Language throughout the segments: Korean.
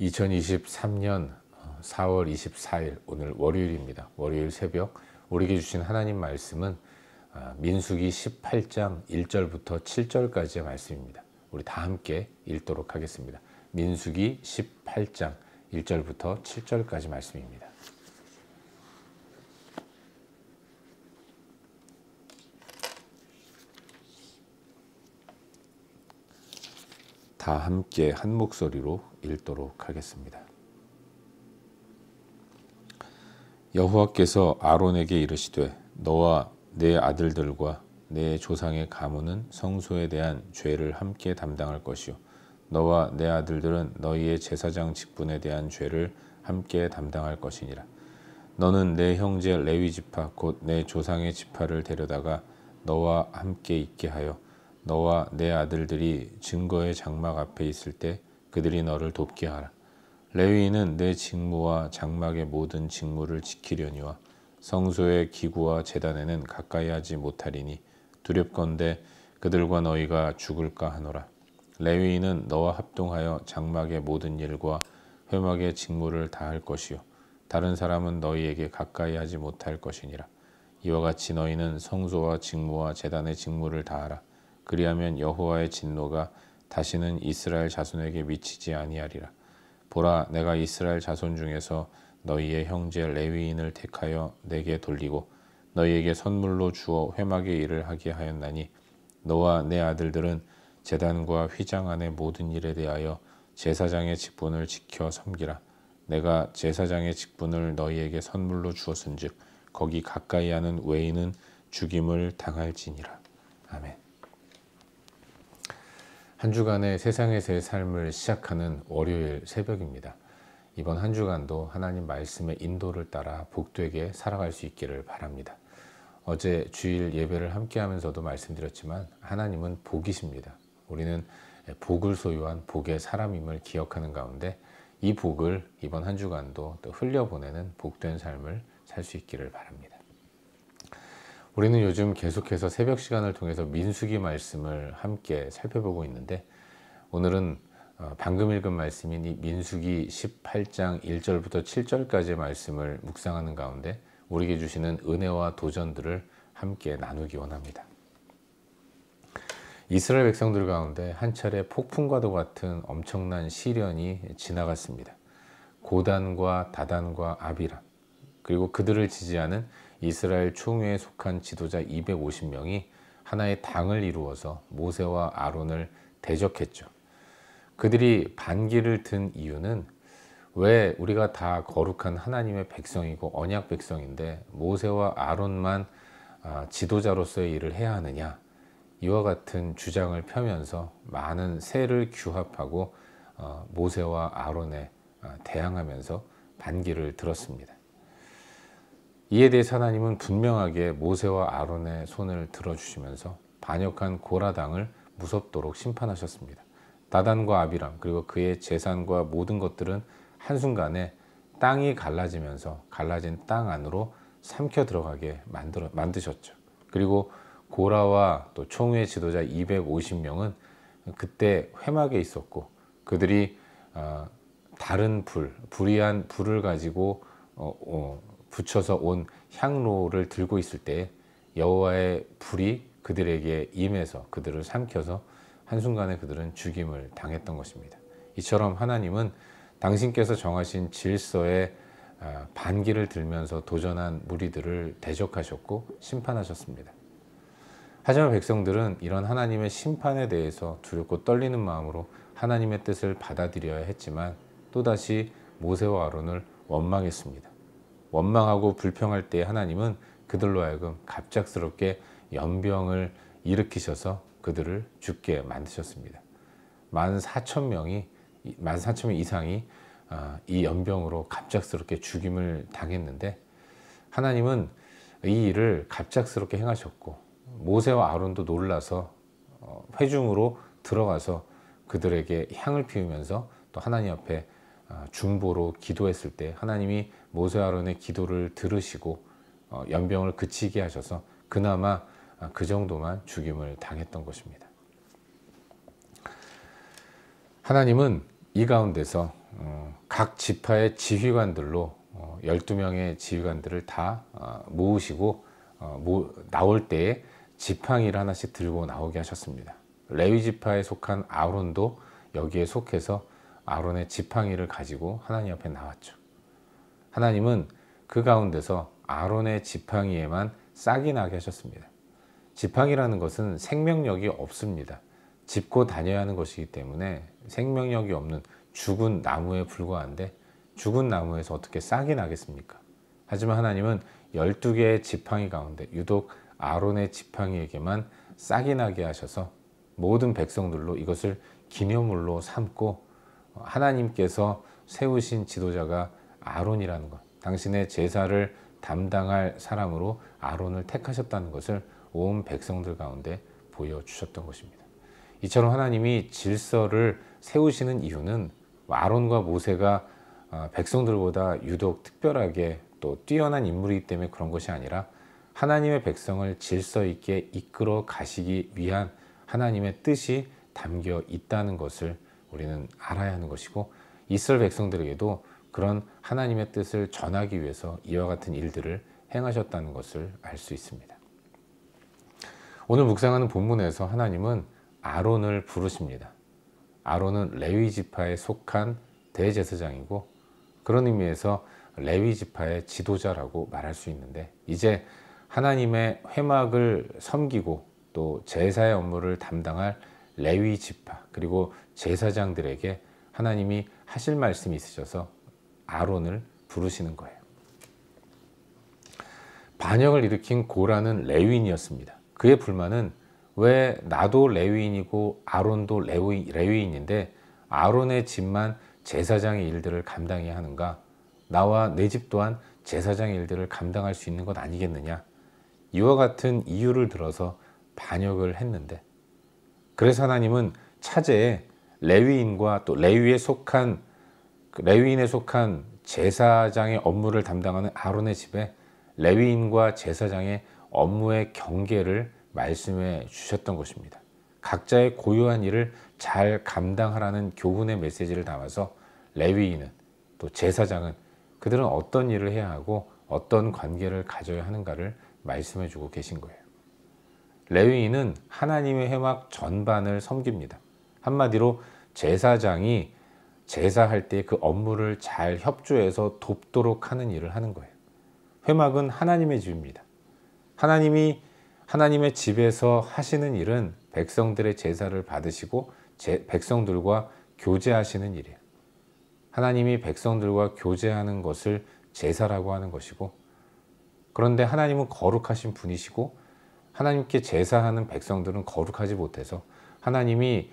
2023년 4월 24일 오늘 월요일입니다. 월요일 새벽 우리에게 주신 하나님 말씀은 아, 민수기 18장 1절부터 7절까지의 말씀입니다. 우리 다 함께 읽도록 하겠습니다. 민수기 18장 1절부터 7절까지 말씀입니다. 다 함께 한 목소리로 읽도록 하겠습니다. 여호와께서 아론에게 이르시되 너와 내 아들들과 내 조상의 가문은 성소에 대한 죄를 함께 담당할 것이요 너와 내 아들들은 너희의 제사장 직분에 대한 죄를 함께 담당할 것이니라 너는 내 형제 레위 지파 곧 내 조상의 지파를 데려다가 너와 함께 있게 하여 너와 내 아들들이 증거의 장막 앞에 있을 때 그들이 너를 돕게 하라. 레위인은 내 직무와 장막의 모든 직무를 지키려니와 성소의 기구와 재단에는 가까이 하지 못하리니 두렵건대 그들과 너희가 죽을까 하노라. 레위인은 너와 합동하여 장막의 모든 일과 회막의 직무를 다할 것이요 다른 사람은 너희에게 가까이 하지 못할 것이니라. 이와 같이 너희는 성소와 직무와 재단의 직무를 다하라. 그리하면 여호와의 진노가 다시는 이스라엘 자손에게 미치지 아니하리라. 보라, 내가 이스라엘 자손 중에서 너희의 형제 레위인을 택하여 내게 돌리고 너희에게 선물로 주어 회막의 일을 하게 하였나니 너와 내 아들들은 재단과 휘장 안의 모든 일에 대하여 제사장의 직분을 지켜 섬기라. 내가 제사장의 직분을 너희에게 선물로 주었은즉 거기 가까이 하는 외인은 죽임을 당할지니라. 아멘. 한 주간의 세상에서의 삶을 시작하는 월요일 새벽입니다. 이번 한 주간도 하나님 말씀의 인도를 따라 복되게 살아갈 수 있기를 바랍니다. 어제 주일 예배를 함께 하면서도 말씀드렸지만 하나님은 복이십니다. 우리는 복을 소유한 복의 사람임을 기억하는 가운데 이 복을 이번 한 주간도 또 흘려보내는 복된 삶을 살 수 있기를 바랍니다. 우리는 요즘 계속해서 새벽 시간을 통해서 민수기 말씀을 함께 살펴보고 있는데 오늘은 어, 방금 읽은 말씀인 이 민수기 18장 1절부터 7절까지의 말씀을 묵상하는 가운데 우리에게 주시는 은혜와 도전들을 함께 나누기 원합니다. 이스라엘 백성들 가운데 한 차례 폭풍과도 같은 엄청난 시련이 지나갔습니다. 고단과 다단과 아비람 그리고 그들을 지지하는 이스라엘 총회에 속한 지도자 250명이 하나의 당을 이루어서 모세와 아론을 대적했죠. 그들이 반기를 든 이유는 왜 우리가 다 거룩한 하나님의 백성이고 언약 백성인데 모세와 아론만 아, 지도자로서의 일을 해야 하느냐 이와 같은 주장을 펴면서 많은 세를 규합하고 어, 모세와 아론에 아, 대항하면서 반기를 들었습니다. 이에 대해 하나님은 분명하게 모세와 아론의 손을 들어주시면서 반역한 고라당을 무섭도록 심판하셨습니다. 다단과 아비람 그리고 그의 재산과 모든 것들은 한순간에 땅이 갈라지면서 갈라진 땅 안으로 삼켜 들어가게 만들어, 만드셨죠. 그리고 고라와 또 총회 지도자 250명은 그때 회막에 있었고 그들이 어, 다른 불, 불이한 불을 가지고 어, 어, 붙여서 온 향로를 들고 있을 때 여호와의 불이 그들에게 임해서 그들을 삼켜서 한순간에 그들은 죽임을 당했던 것입니다. 이처럼 하나님은 당신께서 정하신 질서에 아, 반기를 들면서 도전한 무리들을 대적하셨고 심판하셨습니다. 하지만 백성들은 이런 하나님의 심판에 대해서 두렵고 떨리는 마음으로 하나님의 뜻을 받아들여야 했지만 또다시 모세와 아론을 원망했습니다. 원망하고 불평할 때 하나님은 그들로 하여금 갑작스럽게 연병을 일으키셔서 그들을 죽게 만드셨습니다. 1 4 0명이1 4 0명 이상이 아, 이 연병으로 갑작스럽게 죽임을 당했는데 하나님은 이 일을 갑작스럽게 행하셨고 모세와 아론도 놀라서 어, 회중으로 들어가서 그들에게 향을 피우면서 또 하나님 앞에 아, 중보로 기도했을 때 하나님이 모세 아론의 기도를 들으시고 어, 연병을 그치게 하셔서 그나마 아, 그 정도만 죽임을 당했던 것입니다. 하나님은 이 가운데서 어, 각 지파의 지휘관들로 12명의 어, 지휘관들을 다 모으시고 나올 때에 지팡이를 하나씩 들고 나오게 하셨습니다. 레위 지파에 속한 아론도 여기에 속해서 아론의 지팡이를 가지고 하나님 앞에 나왔죠. 하나님은 그 가운데서 아론의 지팡이에만 싹이 나게 하셨습니다. 지팡이라는 것은 생명력이 없습니다. 짚고 다녀야 하는 것이기 때문에 생명력이 없는 죽은 나무에 불과한데 죽은 나무에서 어떻게 싹이 나겠습니까? 하지만 하나님은 12개의 지팡이 가운데 유독 아론의 지팡이에게만 싹이 나게 하셔서 모든 백성들로 이것을 기념물로 삼고 하나님께서 세우신 지도자가 아론이라는 것, 당신의 제사를 담당할 사람으로 아론을 택하셨다는 것을 온 백성들 가운데 보여주셨던 것입니다. 이처럼 하나님이 질서를 세우시는 이유는 아론과 모세가 어, 백성들보다 유독 특별하게 또 뛰어난 인물이기 때문에 그런 것이 아니라 하나님의 백성을 질서 있게 이끌어 가시기 위한 하나님의 뜻이 담겨 있다는 것을 우리는 알아야 하는 것이고 이스라엘 백성들에게도 그런 하나님의 뜻을 전하기 위해서 이와 같은 일들을 행하셨다는 것을 알 수 있습니다. 오늘 묵상하는 본문에서 하나님은 아론을 부르십니다. 아론은 레위 지파에 속한 대제사장이고 그런 의미에서 레위 지파의 지도자라고 말할 수 있는데 이제 하나님의 회막을 섬기고 또 제사의 업무를 담당할 레위 지파 그리고 제사장들에게 하나님이 하실 말씀이 있으셔서 아론을 부르시는 거예요. 반역을 일으킨 고라는 레위인이었습니다. 그의 불만은 왜 나도 레위인이고 아론도 레위, 레위인인데 아론의 집만 제사장의 일들을 감당해야 하는가? 나와 내 집 또한 제사장의 일들을 감당할 수 있는 것 아니겠느냐? 이와 같은 이유를 들어서 반역을 했는데 그래서 하나님은 차제에 레위인과 또 레위에 속한 레위인에 속한 제사장의 업무를 담당하는 아론의 집에 레위인과 제사장의 업무의 경계를 말씀해 주셨던 것입니다. 각자의 고유한 일을 잘 감당하라는 교훈의 메시지를 담아서 레위인은 또 제사장은 그들은 어떤 일을 해야 하고 어떤 관계를 가져야 하는가를 말씀해 주고 계신 거예요. 레위인은 하나님의 회막 전반을 섬깁니다. 한마디로 제사장이 제사할 때 그 업무를 잘 협조해서 돕도록 하는 일을 하는 거예요. 회막은 하나님의 집입니다. 하나님이 하나님의 집에서 하시는 일은 백성들의 제사를 받으시고 제, 백성들과 교제하시는 일이에요. 하나님이 백성들과 교제하는 것을 제사라고 하는 것이고 그런데 하나님은 거룩하신 분이시고 하나님께 제사하는 백성들은 거룩하지 못해서 하나님이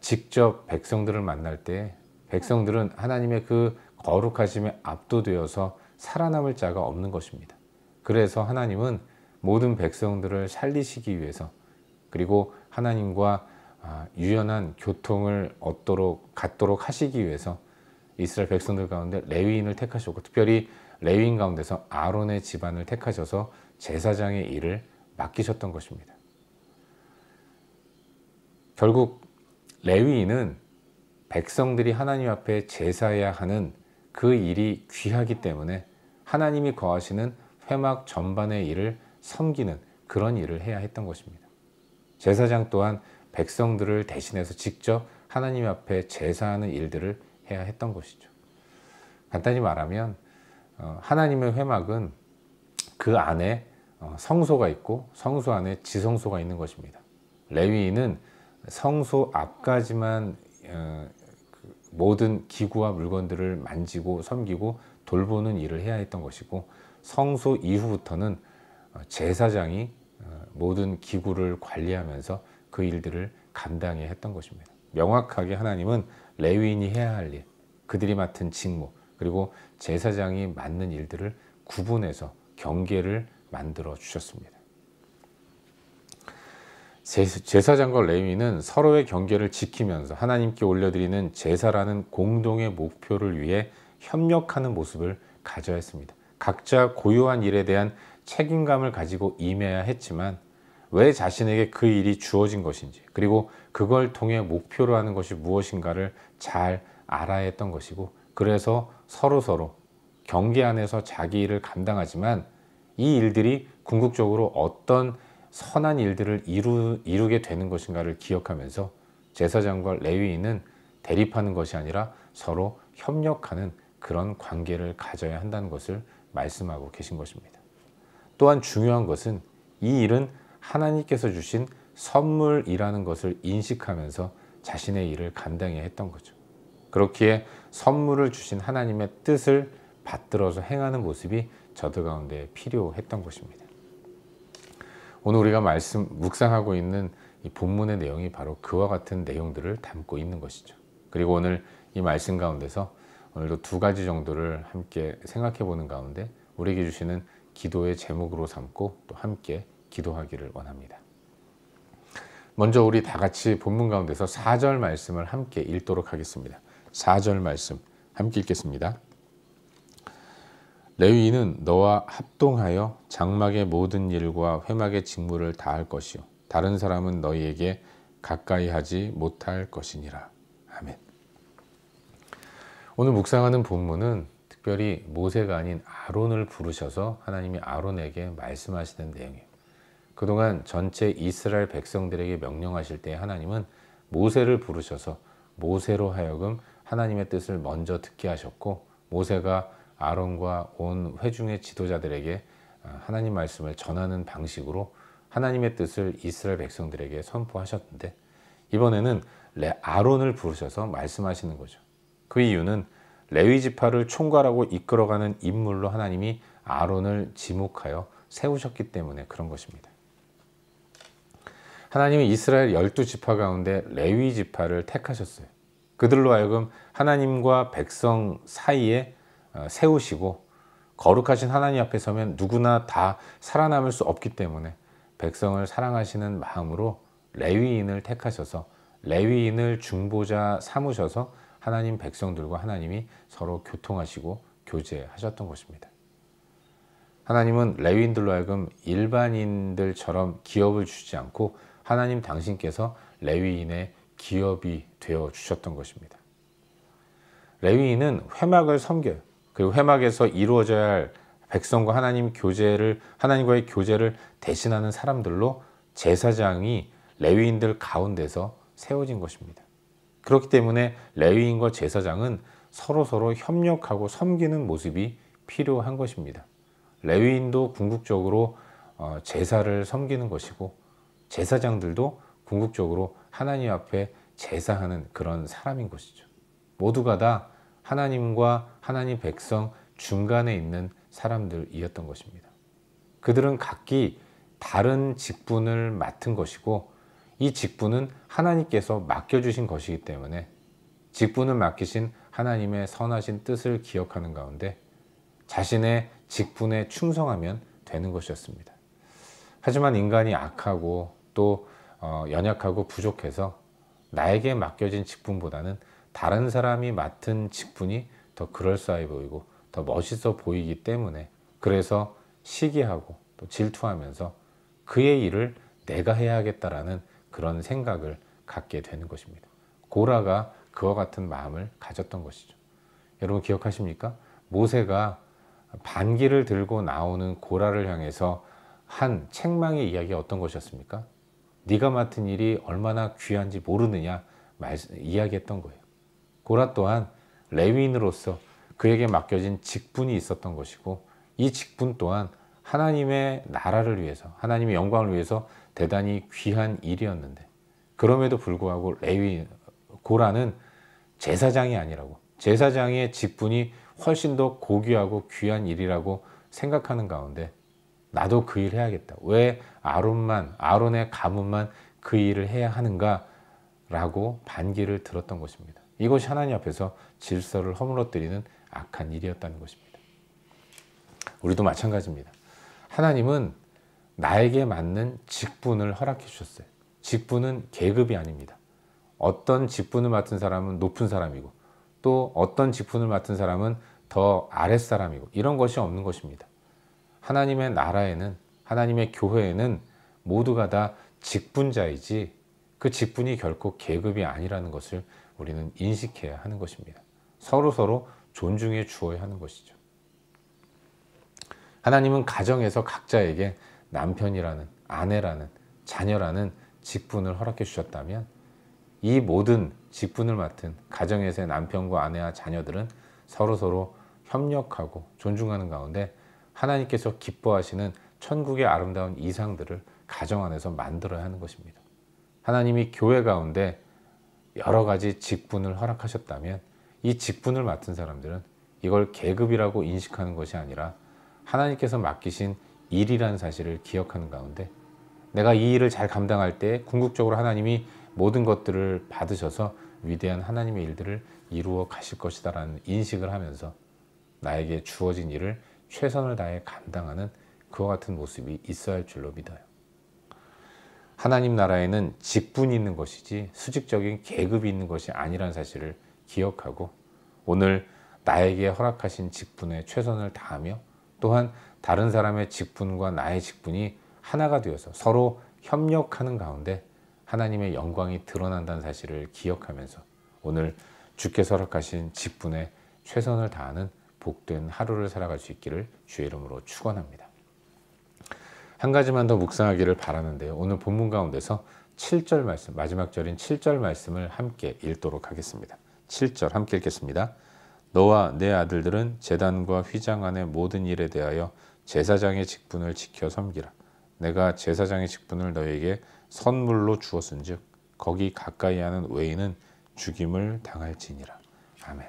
직접 백성들을 만날 때 백성들은 하나님의 그 거룩하심에 압도되어서 살아남을 자가 없는 것입니다. 그래서 하나님은 모든 백성들을 살리시기 위해서 그리고 하나님과 아, 유연한 교통을 얻도록 갖도록 하시기 위해서 이스라엘 백성들 가운데 레위인을 택하셨고 특별히 레위인 가운데서 아론의 집안을 택하셔서 제사장의 일을 맡기셨던 것입니다. 결국 레위인은 백성들이 하나님 앞에 제사해야 하는 그 일이 귀하기 때문에 하나님이 거하시는 회막 전반의 일을 섬기는 그런 일을 해야 했던 것입니다. 제사장 또한 백성들을 대신해서 직접 하나님 앞에 제사하는 일들을 해야 했던 것이죠. 간단히 말하면 어, 하나님의 회막은 그 안에 어, 성소가 있고 성소 안에 지성소가 있는 것입니다. 레위인은 성소 앞까지만 어, 그 모든 기구와 물건들을 만지고 섬기고 돌보는 일을 해야 했던 것이고 성소 이후부터는 어, 제사장이 모든 기구를 관리하면서 그 일들을 감당해 했던 것입니다. 명확하게 하나님은 레위인이 해야 할 일, 그들이 맡은 직무, 그리고 제사장이 맡는 일들을 구분해서 경계를 만들어 주셨습니다. 제사장과 레위는 서로의 경계를 지키면서 하나님께 올려드리는 제사라는 공동의 목표를 위해 협력하는 모습을 가져야 했습니다. 각자 고유한 일에 대한 책임감을 가지고 임해야 했지만 왜 자신에게 그 일이 주어진 것인지 그리고 그걸 통해 목표로 하는 것이 무엇인가를 잘 알아야 했던 것이고 그래서 서로서로 서로 경계 안에서 자기 일을 감당하지만 이 일들이 궁극적으로 어떤 선한 일들을 이루, 이루게 되는 것인가를 기억하면서 제사장과 레위인은 대립하는 것이 아니라 서로 협력하는 그런 관계를 가져야 한다는 것을 말씀하고 계신 것입니다. 또한 중요한 것은 이 일은 하나님께서 주신 선물이라는 것을 인식하면서 자신의 일을 감당해 했던 거죠. 그렇기에 선물을 주신 하나님의 뜻을 받들어서 행하는 모습이 저들 가운데 필요했던 것입니다. 오늘 우리가 말씀 묵상하고 있는 이 본문의 내용이 바로 그와 같은 내용들을 담고 있는 것이죠. 그리고 오늘 이 말씀 가운데서 오늘도 두 가지 정도를 함께 생각해 보는 가운데 우리에게 주시는 기도의 제목으로 삼고 또 함께 기도하기를 원합니다. 먼저 우리 다 같이 본문 가운데서 4절 말씀을 함께 읽도록 하겠습니다. 4절 말씀 함께 읽겠습니다. 레위인은 너와 합동하여 장막의 모든 일과 회막의 직무를 다할 것이요 다른 사람은 너희에게 가까이 하지 못할 것이니라. 아멘. 오늘 묵상하는 본문은 특별히 모세가 아닌 아론을 부르셔서 하나님이 아론에게 말씀하시는 내용이에요. 그동안 전체 이스라엘 백성들에게 명령하실 때 하나님은 모세를 부르셔서 모세로 하여금 하나님의 뜻을 먼저 듣게 하셨고 모세가 아론과 온 회중의 지도자들에게 아, 하나님 말씀을 전하는 방식으로 하나님의 뜻을 이스라엘 백성들에게 선포하셨는데 이번에는 레 아론을 부르셔서 말씀하시는 거죠. 그 이유는 레위 지파를 총괄하고 이끌어가는 인물로 하나님이 아론을 지목하여 세우셨기 때문에 그런 것입니다. 하나님이 이스라엘 열두 지파 가운데 레위 지파를 택하셨어요. 그들로 하여금 하나님과 백성 사이에 어, 세우시고 거룩하신 하나님 앞에 서면 누구나 다 살아남을 수 없기 때문에 백성을 사랑하시는 마음으로 레위인을 택하셔서 레위인을 중보자 삼으셔서 하나님 백성들과 하나님이 서로 교통하시고 교제하셨던 것입니다. 하나님은 레위인들로 하여금 일반인들처럼 기업을 주지 않고 하나님 당신께서 레위인의 기업이 되어 주셨던 것입니다. 레위인은 회막을 섬겨요. 그리고 회막에서 이루어져야 할 백성과 하나님 교제를 하나님과의 교제를 대신하는 사람들로 제사장이 레위인들 가운데서 세워진 것입니다. 그렇기 때문에 레위인과 제사장은 서로서로 협력하고 섬기는 모습이 필요한 것입니다. 레위인도 궁극적으로 어, 제사를 섬기는 것이고 제사장들도 궁극적으로 하나님 앞에 제사하는 그런 사람인 것이죠. 모두가 다 하나님과 하나님 백성 중간에 있는 사람들이었던 것입니다. 그들은 각기 다른 직분을 맡은 것이고 이 직분은 하나님께서 맡겨주신 것이기 때문에 직분을 맡기신 하나님의 선하신 뜻을 기억하는 가운데 자신의 직분에 충성하면 되는 것이었습니다. 하지만 인간이 악하고 또 어, 연약하고 부족해서 나에게 맡겨진 직분보다는 다른 사람이 맡은 직분이 더 그럴싸해 보이고 더 멋있어 보이기 때문에 그래서 시기하고 또 질투하면서 그의 일을 내가 해야겠다라는 그런 생각을 갖게 되는 것입니다. 고라가 그와 같은 마음을 가졌던 것이죠. 여러분 기억하십니까? 모세가 반기를 들고 나오는 고라를 향해서 한 책망의 이야기가 어떤 것이었습니까? 네가 맡은 일이 얼마나 귀한지 모르느냐 말, 이야기했던 거예요. 고라 또한 레위인으로서 그에게 맡겨진 직분이 있었던 것이고 이 직분 또한 하나님의 나라를 위해서 하나님의 영광을 위해서 대단히 귀한 일이었는데 그럼에도 불구하고 레위 고라는 제사장이 아니라고 제사장의 직분이 훨씬 더 고귀하고 귀한 일이라고 생각하는 가운데 나도 그일을 해야겠다. 왜 아론만 아론의 가문만 그 일을 해야 하는가라고 반기를 들었던 것입니다. 이것이 하나님 앞에서 질서를 허물어뜨리는 악한 일이었다는 것입니다. 우리도 마찬가지입니다. 하나님은 나에게 맞는 직분을 허락해 주셨어요. 직분은 계급이 아닙니다. 어떤 직분을 맡은 사람은 높은 사람이고 또 어떤 직분을 맡은 사람은 더 아랫사람이고 이런 것이 없는 것입니다. 하나님의 나라에는 하나님의 교회에는 모두가 다 직분자이지 그 직분이 결코 계급이 아니라는 것을 우리는 인식해야 하는 것입니다. 서로 서로 존중해 주어야 하는 것이죠. 하나님은 가정에서 각자에게 남편이라는 아내라는 자녀라는 직분을 허락해 주셨다면 이 모든 직분을 맡은 가정에서의 남편과 아내와 자녀들은 서로 서로 협력하고 존중하는 가운데 하나님께서 기뻐하시는 천국의 아름다운 이상들을 가정 안에서 만들어야 하는 것입니다. 하나님이 교회 가운데 여러 가지 직분을 허락하셨다면 이 직분을 맡은 사람들은 이걸 계급이라고 인식하는 것이 아니라 하나님께서 맡기신 일이라는 사실을 기억하는 가운데 내가 이 일을 잘 감당할 때 궁극적으로 하나님이 모든 것들을 받으셔서 위대한 하나님의 일들을 이루어 가실 것이다 라는 인식을 하면서 나에게 주어진 일을 최선을 다해 감당하는 그와 같은 모습이 있어야 할 줄로 믿어요. 하나님 나라에는 직분이 있는 것이지 수직적인 계급이 있는 것이 아니라는 사실을 기억하고 오늘 나에게 허락하신 직분에 최선을 다하며 또한 다른 사람의 직분과 나의 직분이 하나가 되어서 서로 협력하는 가운데 하나님의 영광이 드러난다는 사실을 기억하면서 오늘 주께서 허락하신 직분에 최선을 다하는 복된 하루를 살아갈 수 있기를 주의 이름으로 축원합니다. 한 가지만 더 묵상하기를 바라는데요. 오늘 본문 가운데서 7절 말씀, 마지막 절인 7절 말씀을 함께 읽도록 하겠습니다. 7절 함께 읽겠습니다. 너와 내 아들들은 재단과 휘장 안의 모든 일에 대하여 제사장의 직분을 지켜 섬기라. 내가 제사장의 직분을 너에게 선물로 주었은즉 거기 가까이 하는 외인은 죽임을 당할지니라. 아멘.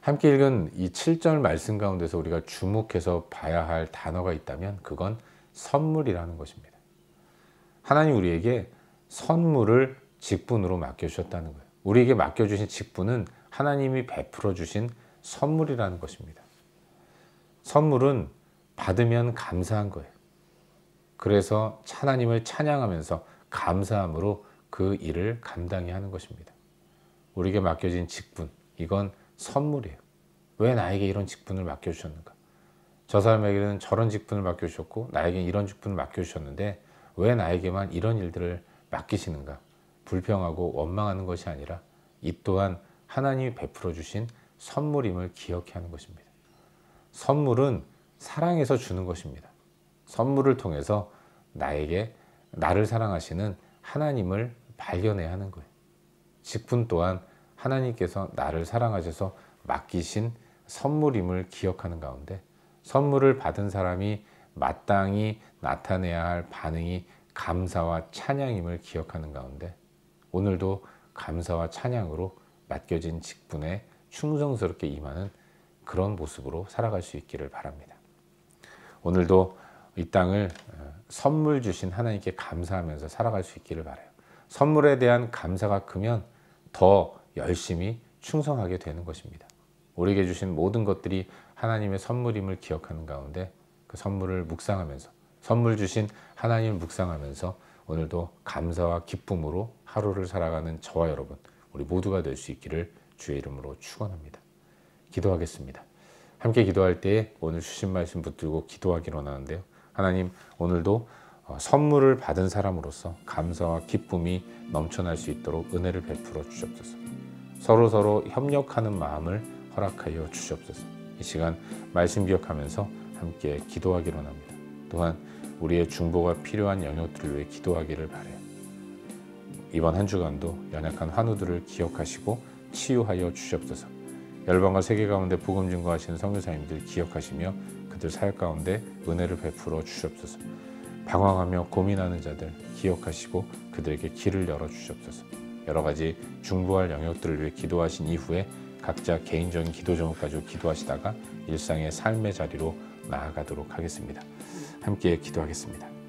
함께 읽은 이 7절 말씀 가운데서 우리가 주목해서 봐야 할 단어가 있다면 그건 선물이라는 것입니다. 하나님 우리에게 선물을 직분으로 맡겨주셨다는 거예요. 우리에게 맡겨주신 직분은 하나님이 베풀어 주신 선물이라는 것입니다. 선물은 받으면 감사한 거예요. 그래서 하나님을 찬양하면서 감사함으로 그 일을 감당해 하는 것입니다. 우리에게 맡겨진 직분, 이건 선물이에요. 왜 나에게 이런 직분을 맡겨주셨는가? 저 사람에게는 저런 직분을 맡겨주셨고 나에게는 이런 직분을 맡겨주셨는데 왜 나에게만 이런 일들을 맡기시는가? 불평하고 원망하는 것이 아니라 이 또한 하나님이 베풀어 주신 선물임을 기억해 하는 것입니다. 선물은 사랑에서 주는 것입니다. 선물을 통해서 나에게 나를 사랑하시는 하나님을 발견해야 하는 거예요. 직분 또한 하나님께서 나를 사랑하셔서 맡기신 선물임을 기억하는 가운데 선물을 받은 사람이 마땅히 나타내야 할 반응이 감사와 찬양임을 기억하는 가운데 오늘도 감사와 찬양으로 맡겨진 직분에 충성스럽게 임하는 그런 모습으로 살아갈 수 있기를 바랍니다. 오늘도 이 땅을 어, 선물 주신 하나님께 감사하면서 살아갈 수 있기를 바라요. 선물에 대한 감사가 크면 더 열심히 충성하게 되는 것입니다. 우리에게 주신 모든 것들이 하나님의 선물임을 기억하는 가운데 그 선물을 묵상하면서 선물 주신 하나님을 묵상하면서 오늘도 감사와 기쁨으로 하루를 살아가는 저와 여러분 우리 모두가 될 수 있기를 주의 이름으로 축원합니다. 기도하겠습니다. 함께 기도할 때 오늘 주신 말씀 붙들고 기도하기로 하는데요. 하나님 오늘도 어, 선물을 받은 사람으로서 감사와 기쁨이 넘쳐날 수 있도록 은혜를 베풀어 주옵소서. 서로 서로 협력하는 마음을 허락하여 주시옵소서. 이 시간 말씀 기억하면서 함께 기도하기로 합니다. 또한 우리의 중보가 필요한 영역들을 위해 기도하기를 바래요. 이번 한 주간도 연약한 환우들을 기억하시고 치유하여 주시옵소서. 열방과 세계 가운데 복음 증거하시는 성교사님들 기억하시며 그들 사역 가운데 은혜를 베풀어 주시옵소서. 방황하며 고민하는 자들 기억하시고 그들에게 길을 열어 주시옵소서. 여러 가지 중보할 영역들을 위해 기도하신 이후에 각자 개인적인 기도 제목 가지고 기도하시다가 일상의 삶의 자리로 나아가도록 하겠습니다. 함께 기도하겠습니다.